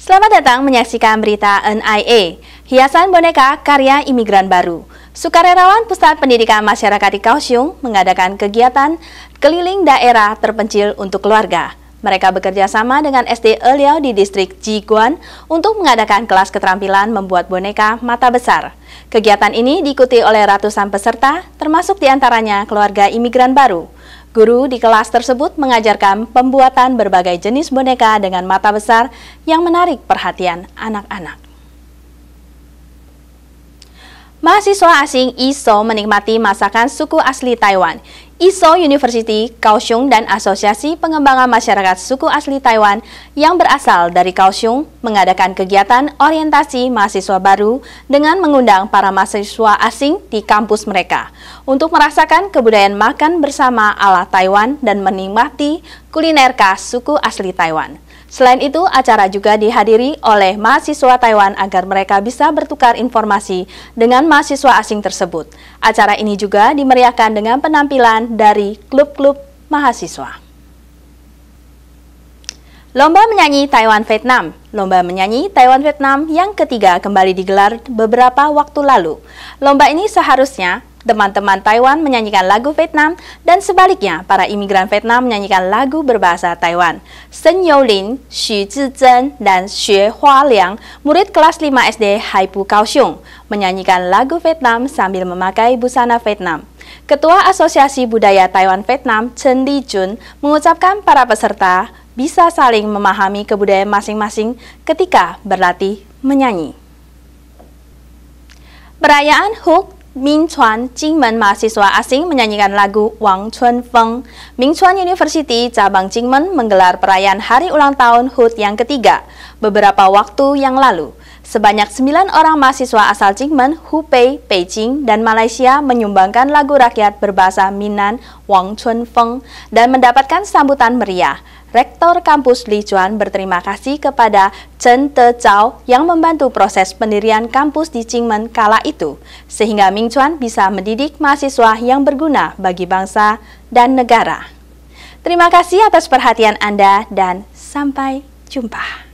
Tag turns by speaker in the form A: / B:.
A: Selamat datang menyaksikan berita NIA, hiasan boneka karya imigran baru. Sukarelawan Pusat Pendidikan Masyarakat di Kaohsiung mengadakan kegiatan keliling daerah terpencil untuk keluarga. Mereka bekerja sama dengan SD Eliau di distrik Jiguan untuk mengadakan kelas keterampilan membuat boneka mata besar. Kegiatan ini diikuti oleh ratusan peserta, termasuk diantaranya keluarga imigran baru. Guru di kelas tersebut mengajarkan pembuatan berbagai jenis boneka dengan mata besar yang menarik perhatian anak-anak. Mahasiswa asing Iso menikmati masakan suku asli Taiwan. ISO University, Kaohsiung, dan Asosiasi Pengembangan Masyarakat Suku Asli Taiwan yang berasal dari Kaohsiung mengadakan kegiatan orientasi mahasiswa baru dengan mengundang para mahasiswa asing di kampus mereka untuk merasakan kebudayaan makan bersama ala Taiwan dan menikmati kuliner khas suku asli Taiwan. Selain itu, acara juga dihadiri oleh mahasiswa Taiwan agar mereka bisa bertukar informasi dengan mahasiswa asing tersebut. Acara ini juga dimeriahkan dengan penampilan dari klub-klub mahasiswa. Lomba menyanyi Taiwan Vietnam Lomba menyanyi Taiwan Vietnam yang ketiga kembali digelar beberapa waktu lalu. Lomba ini seharusnya Teman-teman Taiwan menyanyikan lagu Vietnam dan sebaliknya para imigran Vietnam menyanyikan lagu berbahasa Taiwan. Sen Youlin, Xu Zizhen, dan Xue Hua Liang, murid kelas 5 SD Haipu Kaohsiung, menyanyikan lagu Vietnam sambil memakai busana Vietnam. Ketua Asosiasi Budaya Taiwan Vietnam, Chen Li Jun, mengucapkan para peserta bisa saling memahami kebudayaan masing-masing ketika berlatih menyanyi. Perayaan Hook Min Chuan, Jingmen mahasiswa asing menyanyikan lagu Wang Chun Feng. Ming Chuan University cabang Jingmen menggelar perayaan hari ulang tahun HUT yang ketiga beberapa waktu yang lalu. Sebanyak 9 orang mahasiswa asal Jingmen, Hubei, Beijing, dan Malaysia menyumbangkan lagu rakyat berbahasa Minan Wang Chun Feng dan mendapatkan sambutan meriah. Rektor Kampus Li Chuan berterima kasih kepada Chen Te Chao yang membantu proses pendirian kampus di Qingmen kala itu, sehingga Ming Chuan bisa mendidik mahasiswa yang berguna bagi bangsa dan negara. Terima kasih atas perhatian Anda dan sampai jumpa.